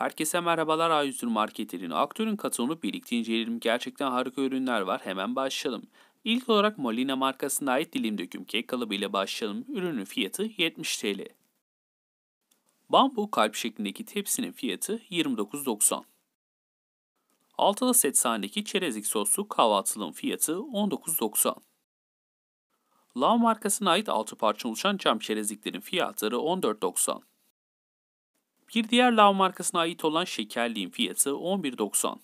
Herkese merhabalar A101 marketlerin aktörün katılımı birlikte inceleyelim. Gerçekten harika ürünler var. Hemen başlayalım. İlk olarak Molina markasına ait dilim döküm kek kalıbı ile başlayalım. Ürünün fiyatı 70 TL. Bambu kalp şeklindeki tepsinin fiyatı 29.90. Altılı set sahnedeki çerezlik soslu kahvaltılığın fiyatı 19.90. Lav markasına ait 6 parça oluşan cam çerezliklerin fiyatları 14.90. Bir diğer lav markasına ait olan şekerliğin fiyatı 11.90.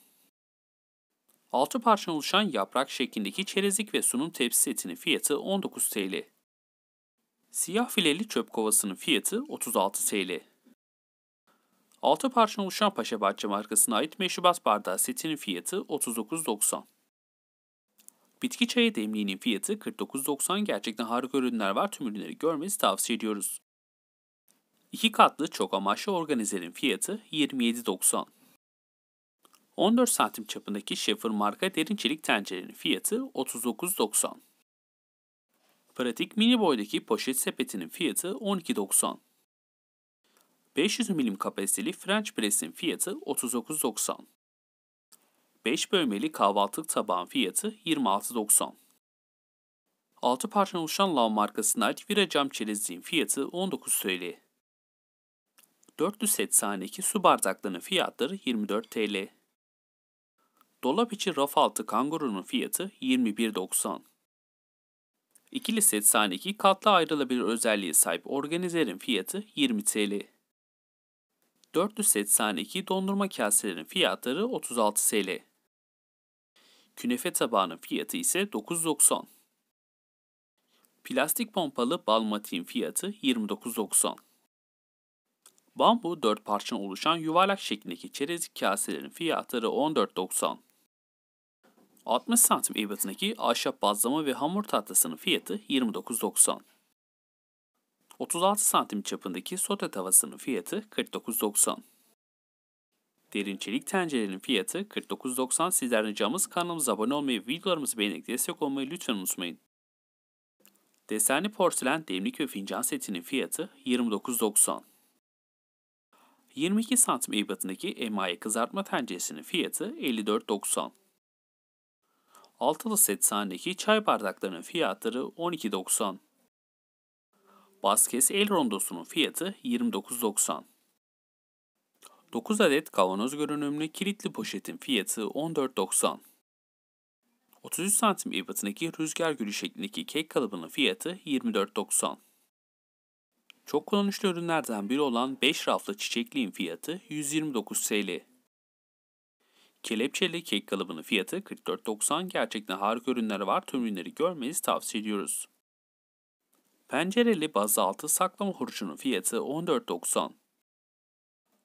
Altı parça oluşan yaprak şeklindeki çerezlik ve sunum tepsi setinin fiyatı 19 TL. Siyah fileli çöp kovasının fiyatı 36 TL. Altı parça oluşan Paşa Bahçe markasına ait meşrubat bardağı setinin fiyatı 39.90. Bitki çayı demliğinin fiyatı 49.90 gerçekten harika ürünler var. Tüm ürünleri görmenizi tavsiye ediyoruz. İki katlı çok amaçlı organizerin fiyatı 27.90. 14 santim çapındaki Schaefer marka derin çelik tencerenin fiyatı 39.90. Pratik mini boydaki poşet sepetinin fiyatı 12.90. 500 milim kapasiteli French press'in fiyatı 39.90. 5 bölmeli kahvaltılık tabağın fiyatı 26.90. 6 parçadan oluşan lav markasına ait Vira cam çelezliğin fiyatı 19 TL. 482 su bardaklarının fiyatları 24 TL. Dolap içi raf altı kangurunun fiyatı 21.90. İkili set sahneki katla ayrılabilir özelliğe sahip organizerin fiyatı 20 TL. 400 set sahneki dondurma kaselerin fiyatları 36 TL. Künefe tabağının fiyatı ise 9.90. Plastik pompalı balmatiğin fiyatı 29.90. Bambu 4 parçadan oluşan yuvarlak şeklindeki çerezlik kaselerin fiyatları 14.90. 60 santim ebatındaki ahşap bazlama ve hamur tatlısının fiyatı 29.90. 36 santim çapındaki sote tavasının fiyatı 49.90. Derin çelik tencerenin fiyatı 49.90. Sizler ricamız kanalımıza abone olmayı, videolarımızı beğenerek destek olmayı lütfen unutmayın. Desenli porselen demlik ve fincan setinin fiyatı 29.90. 22 santim ebatındaki emaye kızartma tenceresinin fiyatı 54.90. Altılı set sahnedeki çay bardaklarının fiyatları 12.90. Baskes el rondosunun fiyatı 29.90. 9 adet kavanoz görünümlü kilitli poşetin fiyatı 14.90. 33 santim ebatındaki rüzgar gülü şeklindeki kek kalıbının fiyatı 24.90. Çok kullanışlı ürünlerden biri olan 5 raflı çiçekliğin fiyatı 129 TL. Kelepçeli kek kalıbının fiyatı 44.90 gerçekten harika ürünler var. Tüm ürünleri görmenizi tavsiye ediyoruz. Pencereli bazaltı saklama hurcunun fiyatı 14.90.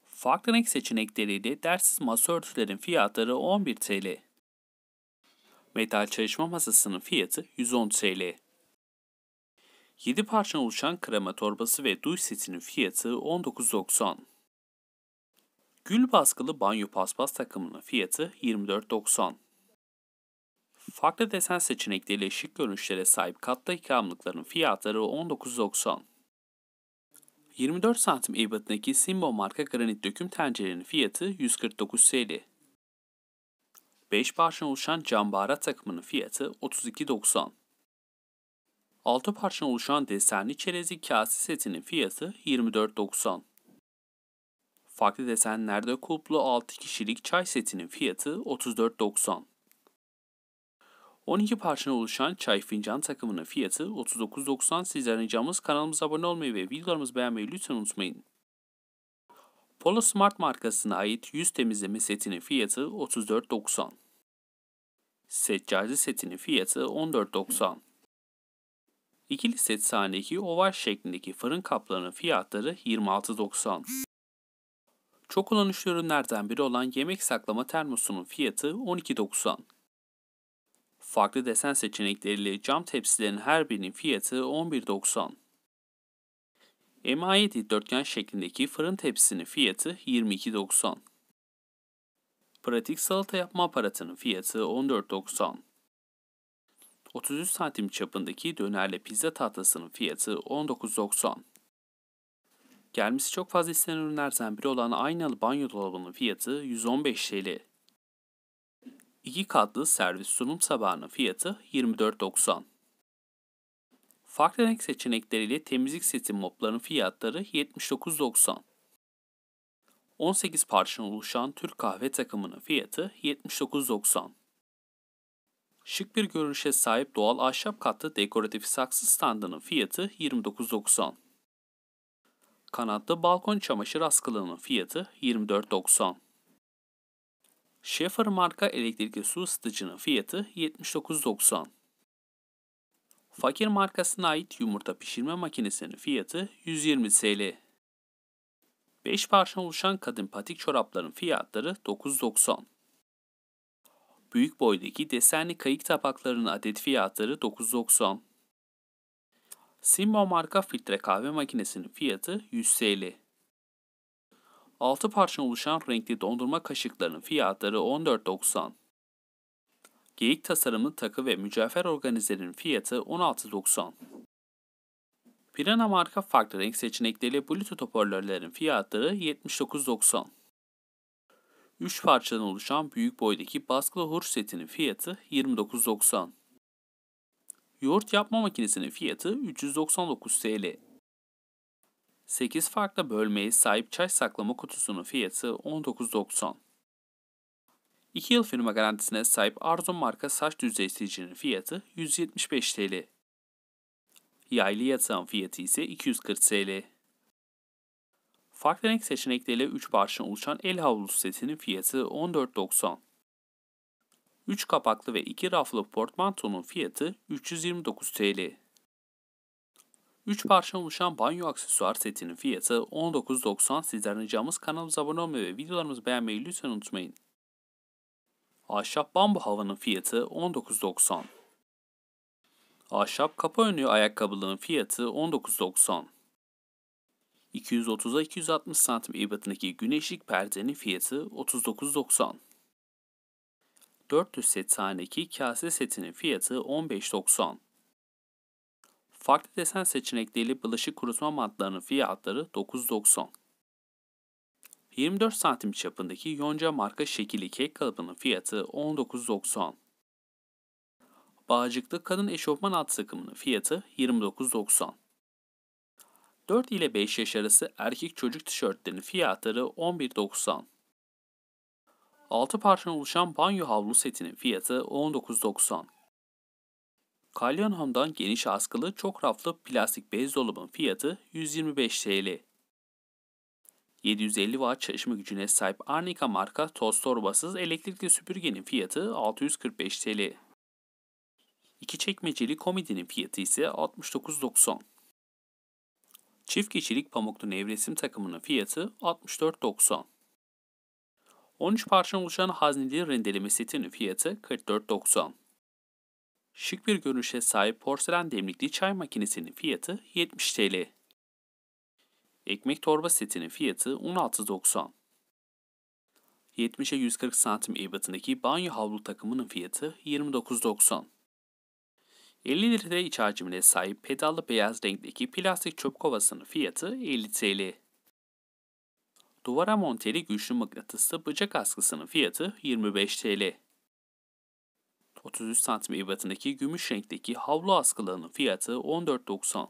Farklı renk seçenekleriyle dersiz masa örtülerin fiyatları 11 TL. Metal çalışma masasının fiyatı 110 TL. 7 parça oluşan krema torbası ve duş setinin fiyatı 19.90. Gül baskılı banyo paspas takımının fiyatı 24.90. Farklı desen seçenekleriyle şık görünüşlere sahip katlı ikramlıkların fiyatları 19.90. 24 santim ebatındaki Simbo marka granit döküm tencerenin fiyatı 149 TL. 5 parçadan oluşan cam baharat takımının fiyatı 32.90. 6 parçadan oluşan desenli çerezli kase setinin fiyatı 24.90. Farklı desenlerde kulplu 6 kişilik çay setinin fiyatı 34.90. 12 parçadan oluşan çay fincan takımının fiyatı 39.90. Sizden ricamız kanalımıza abone olmayı ve videolarımızı beğenmeyi lütfen unutmayın. Polo Smart markasına ait yüz temizleme setinin fiyatı 34.90. Seccade setinin fiyatı 14.90. İkili set sahneki oval şeklindeki fırın kaplarının fiyatları 26.90. Çok kullanışlı ürünlerden biri olan yemek saklama termosunun fiyatı 12.90. Farklı desen seçenekleriyle cam tepsilerin her birinin fiyatı 11.90. MA7 dörtgen şeklindeki fırın tepsisinin fiyatı 22.90. Pratik salata yapma aparatının fiyatı 14.90. 33 santim çapındaki dönerli pizza tahtasının fiyatı 19.90. Gelmesi çok fazla istenen ürünlerden biri olan aynalı banyo dolabının fiyatı 115 TL. 2 katlı servis sunum sabahının fiyatı 24.90. Farklı renk seçenekleriyle temizlik seti mopların fiyatları 79.90. 18 parçadan oluşan Türk kahve takımının fiyatı 79.90. Şık bir görünüşe sahip doğal ahşap katlı dekoratif saksı standının fiyatı 29.90. Kanatlı balkon çamaşır askılığının fiyatı 24.90. Schaefer marka elektrikli su ısıtıcının fiyatı 79.90. Fakir markasına ait yumurta pişirme makinesinin fiyatı 120 TL. 5 parça oluşan kadın patik çorapların fiyatları 9.90. Büyük boydaki desenli kayık tabaklarının adet fiyatları 9.90. Simmo marka filtre kahve makinesinin fiyatı 100 TL. 6 parça oluşan renkli dondurma kaşıklarının fiyatları 14.90. Geyik tasarımlı takı ve mücevher organizelerinin fiyatı 16.90. Pirana marka farklı renk seçenekleri Bluetooth hoparlörlerin fiyatları 79.90. 3 parçadan oluşan büyük boydaki baskılı hurç setinin fiyatı 29.90. Yoğurt yapma makinesinin fiyatı 399 TL. 8 farklı bölmeye sahip çay saklama kutusunun fiyatı 19.90. 2 yıl firma garantisine sahip Arzon marka saç düzleştiricinin fiyatı 175 TL. Yaylı yatağın fiyatı ise 240 TL. Farklı renk seçenekleriyle 3 parçadan oluşan el havlusu setinin fiyatı 14.90. 3 kapaklı ve 2 raflı portmantonun fiyatı 329 TL. 3 parçadan oluşan banyo aksesuar setinin fiyatı 19.90. Sizden ricamız kanalımıza abone olmayı ve videolarımızı beğenmeyi lütfen unutmayın. Ahşap bambu havanın fiyatı 19.90. Ahşap kapı önlüğü ayakkabılığın fiyatı 19.90. 230'a 260 santim ebatındaki güneşlik perdenin fiyatı 39.90. 400 set taneki kase setinin fiyatı 15.90. Farklı desen seçenekleriyle bulaşık kurutma matlarının fiyatları 9.90. 24 santim çapındaki yonca marka şekilli kek kalıbının fiyatı 19.90. Bağcıklı kadın eşofman alt takımının fiyatı 29.90. 4 ile 5 yaş arası erkek çocuk tişörtlerinin fiyatları 11.90. 6 parçadan oluşan banyo havlu setinin fiyatı 19.90. Kalyan Ham'dan geniş askılı çok raflı plastik bez dolabın fiyatı 125 TL. 750 watt çalışma gücüne sahip Arnica marka toz torbasız elektrikli süpürgenin fiyatı 645 TL. İki çekmeceli komedinin fiyatı ise 69.90. Çift kişilik pamuklu nevresim takımının fiyatı 64.90. 13 parçadan oluşan hazneli rendeleme setinin fiyatı 44.90. Şık bir görünüşe sahip porselen demlikli çay makinesinin fiyatı 70 TL. Ekmek torba setinin fiyatı 16.90. 70'e 140 santim ebatındaki banyo havlu takımının fiyatı 29.90. 50 litre iç hacimine sahip pedallı beyaz renkteki plastik çöp kovasının fiyatı 50 TL. Duvara monteli güçlü mıknatıslı bıçak askısının fiyatı 25 TL. 33 santim ebatındaki gümüş renkteki havlu askılarının fiyatı 14.90.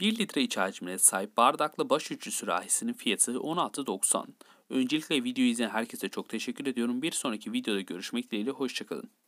1 litre iç hacimine sahip bardaklı başucu sürahisinin fiyatı 16.90. Öncelikle video izleyen herkese çok teşekkür ediyorum. Bir sonraki videoda görüşmek dileğiyle hoşçakalın.